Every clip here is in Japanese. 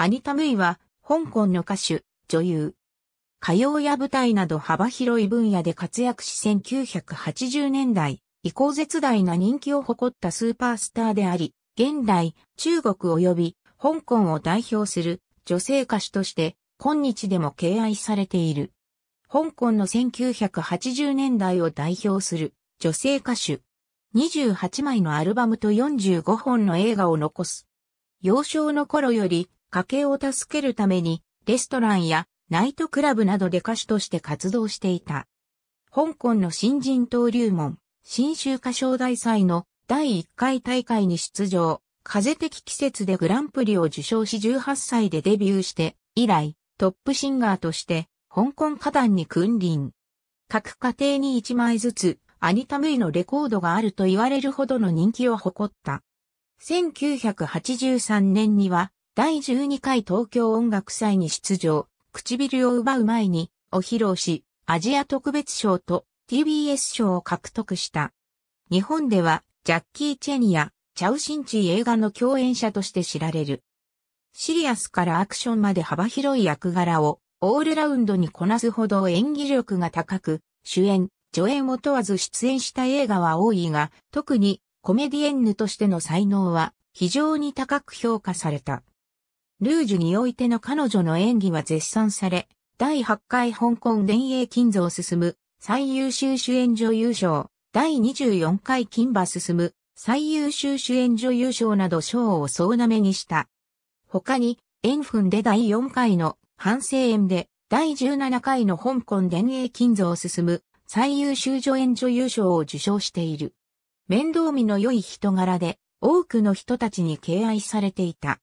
アニタ・ムイは、香港の歌手、女優。歌謡や舞台など幅広い分野で活躍し1980年代、以降絶大な人気を誇ったスーパースターであり、現代、中国及び香港を代表する女性歌手として、今日でも敬愛されている。香港の1980年代を代表する女性歌手。28枚のアルバムと45本の映画を残す。幼少の頃より家計を助けるために、レストランやナイトクラブなどで歌手として活動していた。香港の新人登竜門、新州歌唱大祭の第1回大会に出場、風的季節でグランプリを受賞し18歳でデビューして、以来、トップシンガーとして、香港歌壇に君臨。各家庭に1枚ずつ、アニタムイのレコードがあると言われるほどの人気を誇った。1983年には、第12回東京音楽祭に出場、唇を奪う前に、を披露し、アジア特別賞と TBS 賞を獲得した。日本では、ジャッキー・チェンや、チャウ・シンチー映画の共演者として知られる。シリアスからアクションまで幅広い役柄を、オールラウンドにこなすほど演技力が高く、主演、助演を問わず出演した映画は多いが、特にコメディエンヌとしての才能は非常に高く評価された。ルージュにおいての彼女の演技は絶賛され、第8回香港電影金像進む、最優秀主演女優賞、第24回金馬進む、最優秀主演女優賞など賞を総なめにした。他に、円墳で第4回の反省演で、第17回の香港電影金像進む、最優秀助演女優賞を受賞している。面倒見の良い人柄で、多くの人たちに敬愛されていた。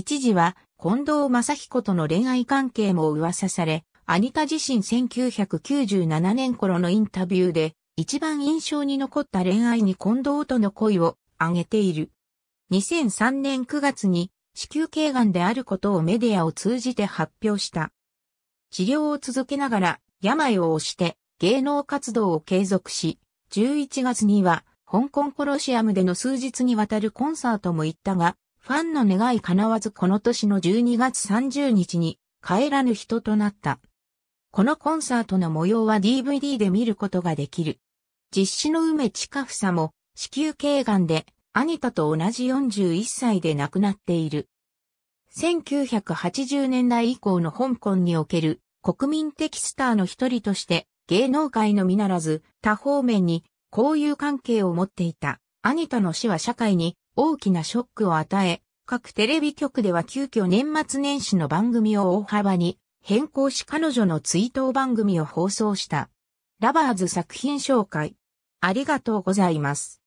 一時は近藤正彦との恋愛関係も噂され、アニタ自身1997年頃のインタビューで、一番印象に残った恋愛に近藤との恋を挙げている。2003年9月に子宮頸がんであることをメディアを通じて発表した。治療を続けながら病を押して芸能活動を継続し、11月には香港コロシアムでの数日にわたるコンサートも行ったが、ファンの願い叶わずこの年の12月30日に帰らぬ人となった。このコンサートの模様は DVD で見ることができる。実施の梅地下房も子宮頸がんで兄とと同じ41歳で亡くなっている。1980年代以降の香港における国民的スターの一人として芸能界のみならず他方面に交友関係を持っていた。アニタの死は社会に大きなショックを与え、各テレビ局では急遽年末年始の番組を大幅に変更し彼女の追悼番組を放送した。ラバーズ作品紹介。ありがとうございます。